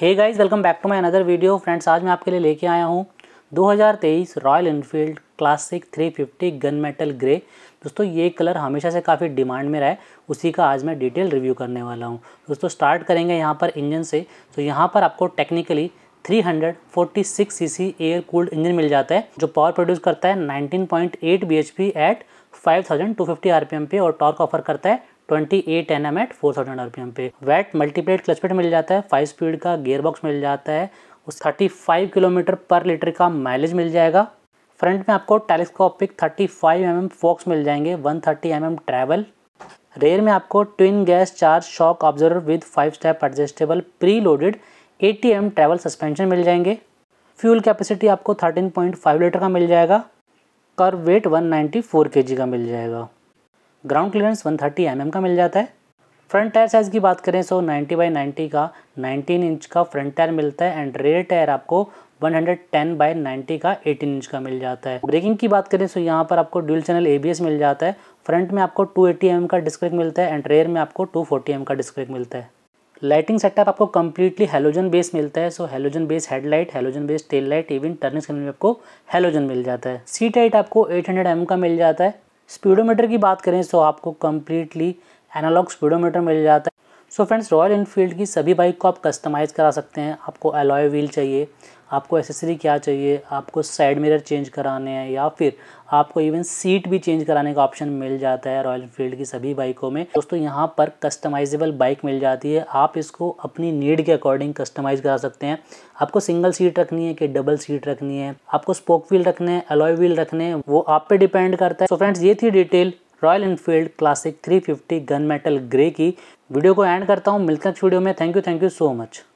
hey guys welcome back to my another video friends आज मैं आपके लिए लेके आया हूँ 2023 Royal Enfield Classic 350 gun metal grey दोस्तों ये कलर हमेशा से काफ़ी डिमांड में रहा है उसी का आज मैं डिटेल रिव्यू करने वाला हूँ दोस्तों स्टार्ट करेंगे यहाँ पर इंजन से तो यहाँ पर आपको technically 346 CC air cooled engine मिल जाता है जो पावर प्रोड्यूस करता है 19.8 पॉइंट एट 5250 एम पे और टॉर्क ऑफर करता है twenty eight N M at four thousand R P M पे वैट मल्टीप्लेट क्लचपेट मिल जाता है फाइव स्पीड का गेयर बॉक्स मिल जाता है उस थर्टी फाइव किलोमीटर पर लीटर का माइलेज मिल जाएगा फ्रंट में आपको telescopic thirty five M M forks मिल जाएंगे one thirty M M travel rear में आपको twin gas charge shock absorber with five step adjustable pre loaded A T M travel suspension मिल जाएंगे फ्यूल कैपेसिटी आपको thirteen point five litre का मिल जाएगा कर वेट वन नाइन्टी फोर के जी का मिल जाएगा ग्राउंड क्लियरेंस 130 थर्टी mm का मिल जाता है फ्रंट टायर साइज़ की बात करें सो 90 बाई 90 का 19 इंच का फ्रंट टायर मिलता है एंड रेयर टायर आपको 110 बाय 90 का 18 इंच का मिल जाता है ब्रेकिंग की बात करें सो तो यहाँ पर आपको ड्यूल चैनल एबीएस मिल जाता है फ्रंट में आपको 280 एटी mm का डिस्क ब्रेक मिलता है एंड रेयर में आपको 240 फोर्टी mm का डिस्क ब्रेक मिलता है लाइटिंग सेटअप आपको कंप्लीटली हेलोजन बेस मिलता है so halogen base headlight halogen base tail light even turning में आपको हेलोजन मिल जाता है सीट हाइट आपको 800 हंड्रेड mm का मिल जाता है स्पीडोमीटर की बात करें तो आपको कम्प्लीटली एनालॉग स्पीडोमीटर मिल जाता है सो फ्रेंड्स रॉयल इनफील्ड की सभी बाइक को आप कस्टमाइज़ करा सकते हैं आपको एलॉय व्हील चाहिए आपको एसेसरी क्या चाहिए आपको साइड मिरर चेंज कराने हैं या फिर आपको इवन सीट भी चेंज कराने का ऑप्शन मिल जाता है रॉयल इनफील्ड की सभी बाइकों में दोस्तों यहाँ पर कस्टमाइजेबल बाइक मिल जाती है आप इसको अपनी नीड के अकॉर्डिंग कस्टमाइज़ करा सकते हैं आपको सिंगल सीट रखनी है कि डबल सीट रखनी है आपको स्पोक व्हील रखने हैं अलॉय व्हील रखने हैं वो आप पे डिपेंड करता है सो so फ्रेंड्स ये थी detail Royal Enfield Classic 350 gun metal grey की वीडियो को एंड करता हूँ मिलते हैं वीडियो में thank you thank you so much